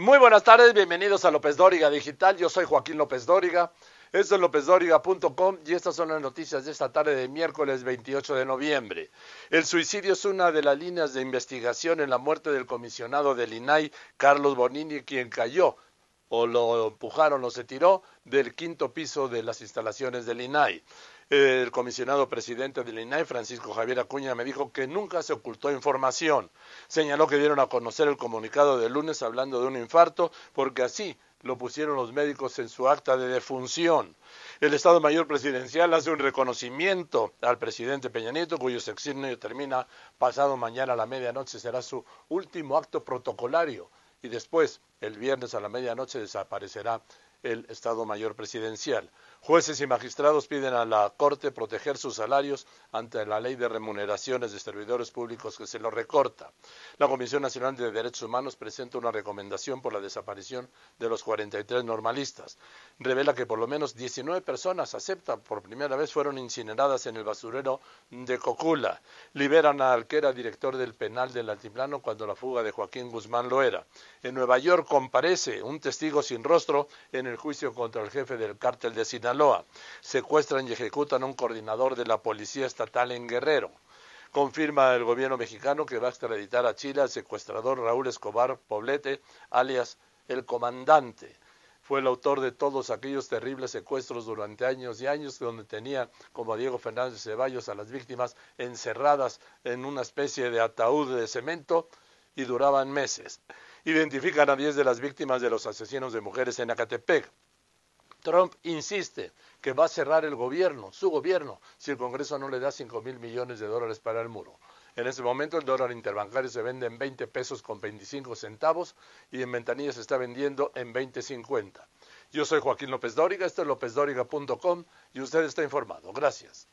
Muy buenas tardes, bienvenidos a López Dóriga Digital. Yo soy Joaquín López Dóriga. Esto es lópezdóriga.com y estas son las noticias de esta tarde de miércoles 28 de noviembre. El suicidio es una de las líneas de investigación en la muerte del comisionado del INAI, Carlos Bonini, quien cayó o lo empujaron o se tiró del quinto piso de las instalaciones del INAI el comisionado presidente del INAI, Francisco Javier Acuña, me dijo que nunca se ocultó información. Señaló que dieron a conocer el comunicado del lunes hablando de un infarto, porque así lo pusieron los médicos en su acta de defunción. El Estado Mayor Presidencial hace un reconocimiento al presidente Peña Nieto, cuyo sexenio termina pasado mañana a la medianoche, será su último acto protocolario y después, el viernes a la medianoche, desaparecerá el Estado Mayor Presidencial. Jueces y magistrados piden a la Corte proteger sus salarios ante la ley de remuneraciones de servidores públicos que se lo recorta. La Comisión Nacional de Derechos Humanos presenta una recomendación por la desaparición de los 43 normalistas. Revela que por lo menos 19 personas aceptan por primera vez fueron incineradas en el basurero de Cocula. Liberan a Alquera, director del penal del Altiplano, cuando la fuga de Joaquín Guzmán lo era. En Nueva York comparece un testigo sin rostro en el juicio contra el jefe del cártel de Sinaloa. Secuestran y ejecutan a un coordinador de la Policía Estatal en Guerrero. Confirma el gobierno mexicano que va a extraditar a Chile al secuestrador Raúl Escobar Poblete, alias el comandante. Fue el autor de todos aquellos terribles secuestros durante años y años donde tenía, como Diego Fernández Ceballos, a las víctimas encerradas en una especie de ataúd de cemento y duraban meses identifican a 10 de las víctimas de los asesinos de mujeres en Acatepec. Trump insiste que va a cerrar el gobierno, su gobierno, si el Congreso no le da 5 mil millones de dólares para el muro. En ese momento el dólar interbancario se vende en 20 pesos con 25 centavos y en ventanilla se está vendiendo en 20.50. Yo soy Joaquín López Dóriga, esto es lópezdóriga.com y usted está informado. Gracias.